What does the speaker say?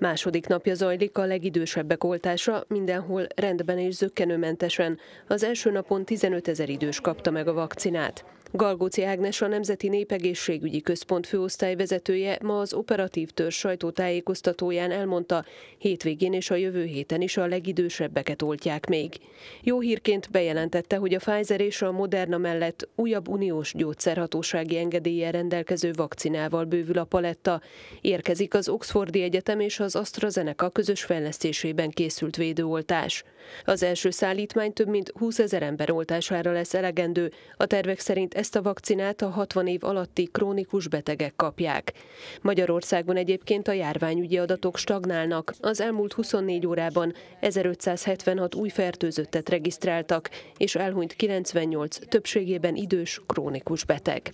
Második napja zajlik a legidősebbek oltása, mindenhol rendben és zöggenőmentesen. Az első napon 15 ezer idős kapta meg a vakcinát. Galgóci Ágnes a Nemzeti Népegészségügyi Központ főosztályvezetője ma az operatív törzs sajtótájékoztatóján elmondta, hétvégén és a jövő héten is a legidősebbeket oltják még. Jó hírként bejelentette, hogy a Pfizer és a Moderna mellett újabb uniós gyógyszerhatósági engedéllyel rendelkező vakcinával bővül a paletta. Érkezik az Oxfordi Egyetem és az AstraZeneca közös fejlesztésében készült védőoltás. Az első szállítmány több mint 20 ezer ember oltására lesz elegendő, a tervek szerint ezt a vakcinát a 60 év alatti krónikus betegek kapják. Magyarországon egyébként a járványügyi adatok stagnálnak. Az elmúlt 24 órában 1576 új fertőzöttet regisztráltak, és elhunyt 98, többségében idős, krónikus beteg.